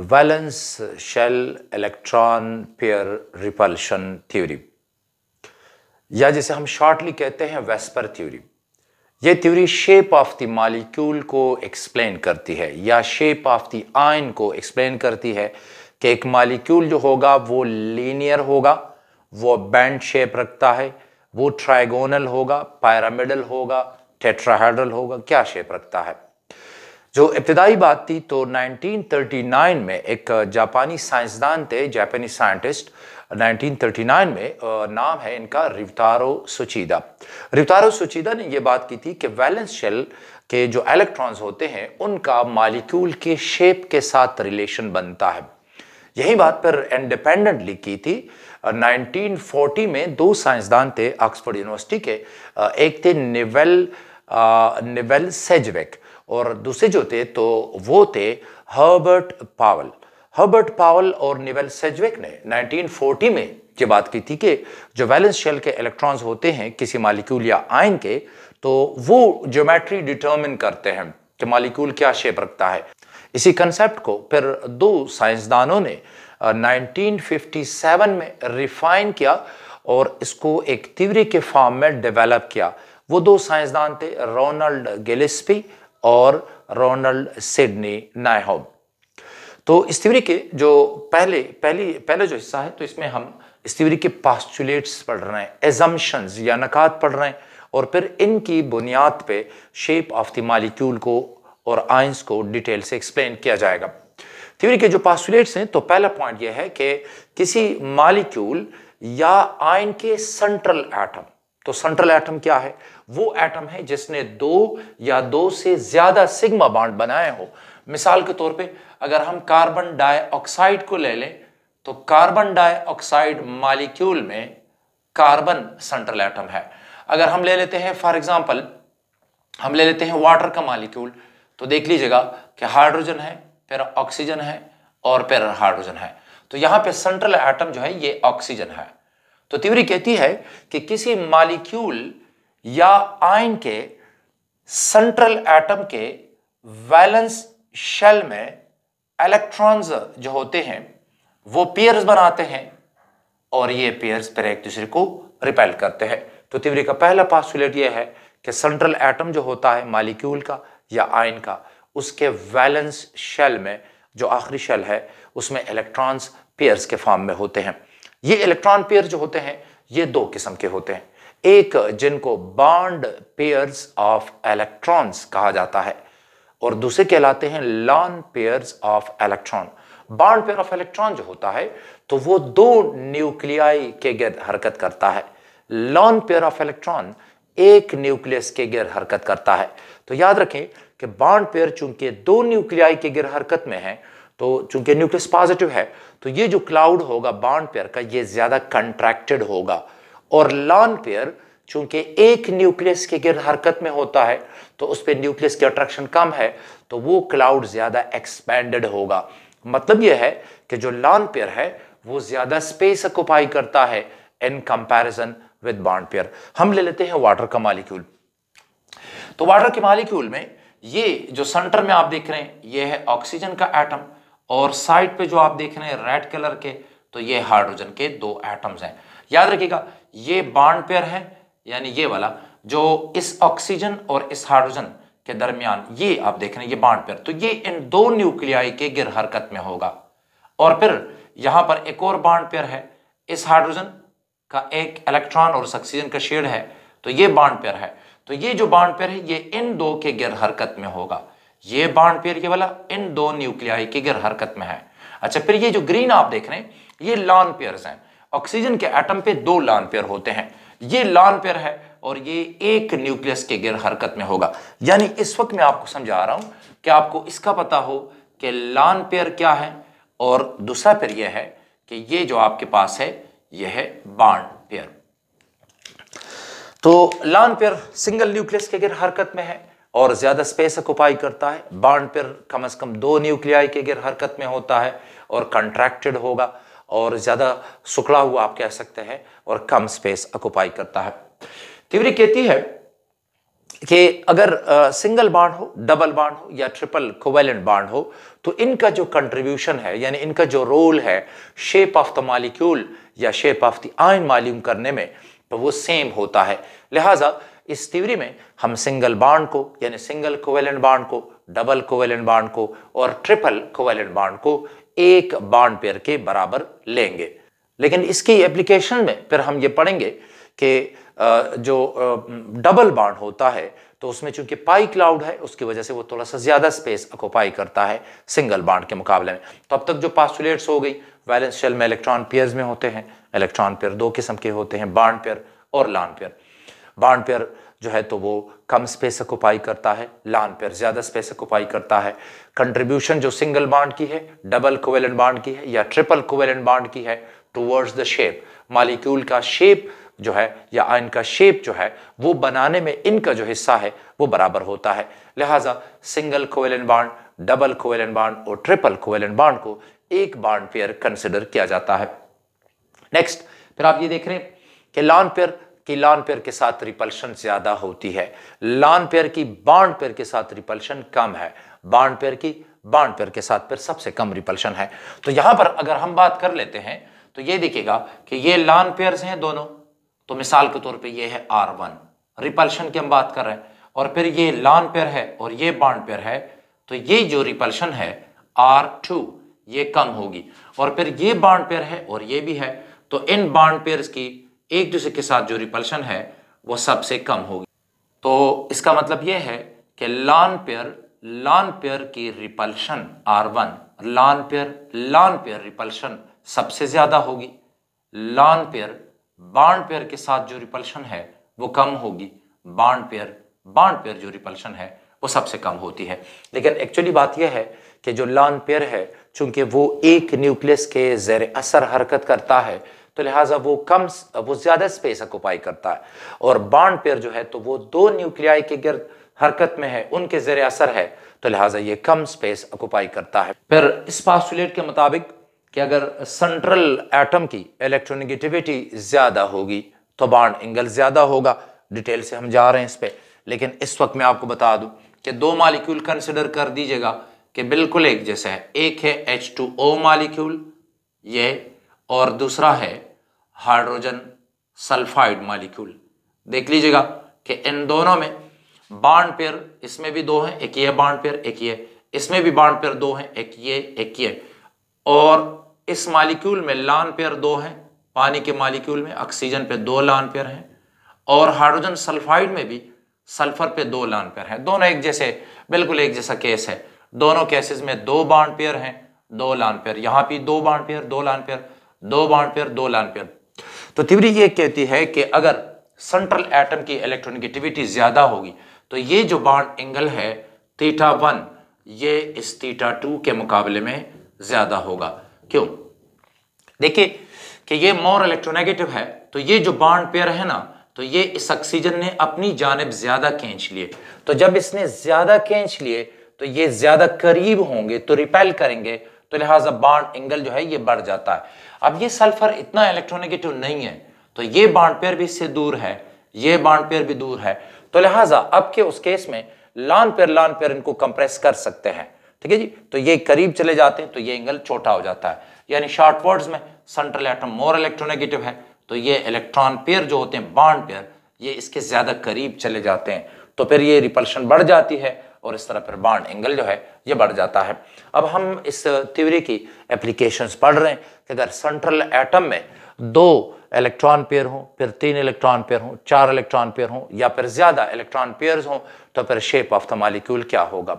valence shell electron pair repulsion theory या जिसे हम शॉर्टली कहते हैं वेस्पर थ्योरी ये theory shape of the molecule को एक्सप्लेन करती है या शेप ऑफ द आयन को एक्सप्लेन करती है कि एक मालिक्यूल जो होगा वो लीनियर होगा वो बैंड शेप रखता है वो ट्राइगोनल होगा पैरामिडल होगा टेट्राहेड्रल होगा क्या शेप रखता है जो इब्तदाई बात थी तो 1939 में एक जापानी साइंसदान थे जापानी साइंटिस्ट 1939 में नाम है इनका रिवतारो सुचिदा रिवतारो सुचिदा ने यह बात की थी कि वैलेंस शेल के जो इलेक्ट्रॉन्स होते हैं उनका मालिक्यूल के शेप के साथ रिलेशन बनता है यही बात पर इंडिपेंडेंटली की थी 1940 में दो साइंसदान थे ऑक्सफोर्ड यूनिवर्सिटी के एक थे निवेल निवेल सेजवेक और दूसरे जो थे तो वो थे हर्बर्ट पावल हर्बर्ट पावल और निवेल सेजविक ने 1940 में ये बात की थी कि जो वैलेंस शेल के इलेक्ट्रॉन्स होते हैं किसी मालिक्यूल या आयन के तो वो ज्योमेट्री डिटर्मिन करते हैं कि मालिक्यूल क्या शेप रखता है इसी कंसेप्ट को फिर दो साइंसदानों ने 1957 में रिफाइन किया और इसको एक तिवरी के फॉर्म में डेवलप किया वो दो साइंसदान थे रोनल्ड गिलिस्पी और रोनल्ड सिडनी नायहॉब तो इस थ्योरी के जो पहले पहली पहले जो हिस्सा है तो इसमें हम इस थ्योरी के पास्टुलेट्स पढ़ रहे हैं एजम्पन्स या नकात पढ़ रहे हैं और फिर इनकी बुनियाद पे शेप ऑफ द मालिक्यूल को और आइंस को डिटेल से एक्सप्लेन किया जाएगा थ्योरी के जो पास्टुलेट्स हैं तो पहला पॉइंट यह है कि किसी मालिक्यूल या आयन के सेंट्रल एटम तो सेंट्रल एटम क्या है वो एटम है जिसने दो या दो से ज्यादा सिग्मा बाड बनाए हो मिसाल के तौर पे अगर हम कार्बन डाइऑक्साइड को ले लें तो कार्बन डाइऑक्साइड मालिक्यूल में कार्बन सेंट्रल एटम है अगर हम ले लेते हैं फॉर एग्जाम्पल हम ले लेते हैं वाटर का मालिक्यूल तो देख लीजिएगा कि हाइड्रोजन है फिर ऑक्सीजन है और फिर हाइड्रोजन है तो यहां पे सेंट्रल एटम जो है ये ऑक्सीजन है तो तिवरी कहती है कि किसी मालिक्यूल या आयन के सेंट्रल एटम के वैलेंस शेल में इलेक्ट्रॉन्स जो होते हैं वो पेयर्स बनाते हैं और ये पेयर्स पर एक दूसरे को रिपेल करते हैं तो तिवरी का पहला पास्टुलेट ये है कि सेंट्रल एटम जो होता है मालिक्यूल का या आयन का उसके वैलेंस शेल में जो आखिरी शेल है उसमें इलेक्ट्रॉन्स पेयर्स के फॉर्म में होते हैं ये इलेक्ट्रॉन पेयर जो होते हैं ये दो किस्म के होते हैं एक जिनको बॉन्ड पेयर ऑफ इलेक्ट्रॉन्स कहा जाता है और दूसरे कहलाते हैं lone pair of electron bond pair of electron जो होता है तो वो दो न्यूक्लियाई के गिर हरकत करता है लॉन पेयर ऑफ इलेक्ट्रॉन एक न्यूक्लियस के गिर हरकत करता है तो याद रखें कि बॉन्ड पेयर चूंकि दो न्यूक्लियाई के गिर हरकत में है तो चूंकि न्यूक्लियस पॉजिटिव है तो ये जो क्लाउड होगा बॉन्ड पेयर का ये ज़्यादा कंट्रैक्टेड होगा और लॉन पेयर चूंकि एक न्यूक्लियस के गिर हरकत में होता है तो उस पर न्यूक्लियस की अट्रैक्शन कम है तो वो क्लाउड ज़्यादा एक्सपेंडेड होगा मतलब यह है कि जो लॉन पेयर है वो ज़्यादा स्पेस ऑक्यूपाई करता है in comparison with bond pair हम ले लेते हैं वाटर का मालिक्यूल तो वाटर के मालिक्यूल में ये जो सेंटर में आप देख रहे हैं ये है ऑक्सीजन का एटम और साइड पे जो आप देख रहे हैं रेड कलर के तो ये हाइड्रोजन के दो एटम्स हैं याद रखिएगा ये बाड पेयर है यानी ये वाला जो इस ऑक्सीजन और इस हाइड्रोजन के दरमियान ये आप देख रहे हैं ये बाड पेयर तो ये इन दो न्यूक्लियाई के गिर हरकत में होगा और फिर यहां पर एक और बाड पेयर है इस हाइड्रोजन का एक इलेक्ट्रॉन और इस ऑक्सीजन का शेड है तो ये बाड पेयर है तो ये जो बाड पेयर है ये इन दो के गिर हरकत में होगा ये बॉन्ड पेयर के वाला इन दो न्यूक्लियाई की गिर हरकत में है अच्छा फिर ये जो ग्रीन आप देख रहे हैं ये लॉन पेयर हैं ऑक्सीजन के एटम पे दो लॉन पेयर होते हैं ये लॉन पेयर है और ये एक न्यूक्लियस के गिर हरकत में होगा यानी इस वक्त मैं आपको समझा रहा हूं कि आपको इसका पता हो कि लॉन पेयर क्या है और दूसरा पेयर यह है कि ये जो आपके पास है यह है बाड पेयर तो लॉन पेयर सिंगल न्यूक्लियस के गिर हरकत में है और ज़्यादा स्पेस ऑक्यूपाई करता है बाड पर कम से कम दो न्यूक्लियाई के गिर हरकत में होता है और कंट्रैक्टेड होगा और ज़्यादा सुखड़ा हुआ आप कह सकते हैं और कम स्पेस ऑक्यूपाई करता है थ्योरी कहती है कि अगर आ, सिंगल बाड हो डबल बाड हो या ट्रिपल कोवेलेंट बाड हो तो इनका जो कंट्रीब्यूशन है यानी इनका जो रोल है शेप ऑफ द मालिक्यूल या शेप ऑफ द आयन मालूम करने में तो वो सेम होता है लिहाजा इस थ्योरी में हम सिंगल बॉन्ड को यानी सिंगल कोवेलेंट बाउंड को डबल कोवेलेंट बाउंड को और ट्रिपल कोवेलेंट बाउंड को एक बाउंड पेयर के बराबर लेंगे लेकिन इसकी एप्लीकेशन में फिर हम ये पढ़ेंगे कि जो डबल बाउंड होता है तो उसमें चूंकि पाई क्लाउड है उसकी वजह से वो थोड़ा सा ज़्यादा स्पेस अकोपाई करता है सिंगल बाउंड के मुकाबले में तो अब तक जो पास्टुलेट्स हो गई वैलेंस शेल में इलेक्ट्रॉन पेयर्स में होते हैं इलेक्ट्रॉन पेयर दो किस्म के होते हैं बाउंड पेयर और लॉन पेयर बाउंड पेयर जो है तो वो कम स्पेस ऑक्यूपाई करता है लान पेयर ज़्यादा स्पेस ऑक्यूपाई करता है कंट्रीब्यूशन जो सिंगल बाड की है डबल कोवेलेंट बाड की है या ट्रिपल कोवेलन बाड की है टूवर्ड्स द शेप मालिक्यूल का शेप जो है या आयन का शेप जो है वो बनाने में इनका जो हिस्सा है वो बराबर होता है लिहाजा सिंगल कोवेलन बाड डबल कोवेलन बाड और ट्रिपल कोवेलन बाड को एक बाड पेयर कंसिडर किया जाता है नेक्स्ट फिर आप ये देख रहे हैं कि लॉन पेयर कि लॉन पेयर के साथ रिपल्शन ज़्यादा होती है लॉन पेयर की बॉन्ड पेयर के साथ रिपल्शन कम है बॉन्ड पेयर की बॉन्ड पेयर के साथ पेयर सबसे कम रिपल्शन है तो यहां पर अगर हम बात कर लेते हैं तो ये देखिएगा कि ये लॉन पेयर हैं दोनों तो मिसाल के तौर पे ये है आर वन रिपल्शन की हम बात कर रहे हैं और फिर ये लॉन पेयर है और ये बॉन्ड पेयर है तो ये जो रिपल्शन है आर ये कम होगी और फिर ये बॉन्ड पेयर है और ये भी है तो इन बॉन्ड पेयर की एक दूसरे के साथ जो रिपल्शन है वो सबसे कम होगी तो इसका मतलब यह है कि लॉन पेयर लॉन पेयर की repulsion R one lone pair lone pair repulsion सबसे ज़्यादा होगी लॉन पेयर बाड पेयर के साथ जो रिपल्शन है वो कम होगी बाड पेयर बाड पेयर जो रिपल्शन है वो सबसे कम होती है लेकिन एक्चुअली बात यह है कि जो लॉन पेयर है चूंकि वो एक न्यूक्लियस के जेर असर हरकत करता है तो लिहाजा वो कम वो ज़्यादा स्पेस ऑक्यूपाई करता है और बाड पेयर जो है तो वो दो न्यूक्लियाई के गिर्द हरकत में है उनके जेर असर है तो लिहाजा ये कम स्पेस ऑक्यूपाई करता है फिर इस पास्टुलेट के मुताबिक कि अगर सेंट्रल एटम की इलेक्ट्रोनिगेटिविटी ज़्यादा होगी तो बॉन्ड एंगल ज़्यादा होगा डिटेल से हम जा रहे हैं इस पर लेकिन इस वक्त मैं आपको बता दूं कि दो मालिक्यूल कंसिडर कर दीजिएगा कि बिल्कुल एक जैसा है एक है एच टू ओ मालिक्यूल ये और दूसरा है हाइड्रोजन सल्फाइड मालिक्यूल देख लीजिएगा कि इन दोनों में बाड पेयर इसमें भी दो हैं एक ये बाड पेयर एक ये इसमें भी बाड पेयर दो हैं एक ये एक ये और इस मालिक्यूल में लान पेयर दो हैं पानी के मालिक्यूल में ऑक्सीजन पे दो लान पेयर हैं और हाइड्रोजन सल्फाइड में भी सल्फर पे दो लान पेयर हैं दोनों एक जैसे बिल्कुल एक जैसा केस है दोनों केसेस में दो बाड पेयर हैं दो लान पेयर यहाँ भी दो बाड पेयर दो लान पेयर दो बाड पेयर दो लान पेयर तो थ्योरी ये कहती है कि अगर सेंट्रल एटम की इलेक्ट्रोनिगेटिविटी ज़्यादा होगी तो ये जो बॉन्ड एंगल है थीटा वन ये इस थीटा टू के मुकाबले में ज़्यादा होगा क्यों देखिए कि ये मोर इलेक्ट्रोनेगेटिव है तो ये जो बॉन्ड पेयर है ना तो ये इस ऑक्सीजन ने अपनी जानब ज़्यादा खींच लिए तो जब इसने ज़्यादा खींच लिए तो ये ज़्यादा करीब होंगे तो रिपेल करेंगे तो लिहाजा बॉन्ड एंगल जो है ये बढ़ जाता है अब ये सल्फर इतना इलेक्ट्रोनेगेटिव नहीं है तो ये बाड पेयर भी इससे दूर है ये बाड पेयर भी दूर है तो लिहाजा अब के उस केस में लान पेयर लान पेयर इनको कंप्रेस कर सकते हैं ठीक है जी तो ये करीब चले जाते हैं तो ये एंगल छोटा हो जाता है यानी शॉर्ट वर्ड्स में सेंट्रल एटम मोर इलेक्ट्रोनेगेटिव है तो ये इलेक्ट्रॉन पेयर जो होते हैं बाढ़ पेयर ये इसके ज़्यादा करीब चले जाते हैं तो फिर ये रिपल्शन बढ़ जाती है और इस तरह पर बाड एंगल जो है ये बढ़ जाता है अब हम इस थ्योरी की एप्लीकेशंस पढ़ रहे हैं कि अगर सेंट्रल एटम में दो इलेक्ट्रॉन पेयर हों फिर तीन इलेक्ट्रॉन पेयर हों चार इलेक्ट्रॉन पेयर हों या फिर ज़्यादा इलेक्ट्रॉन पेयर्स हों तो फिर शेप ऑफ द मालिक्यूल क्या होगा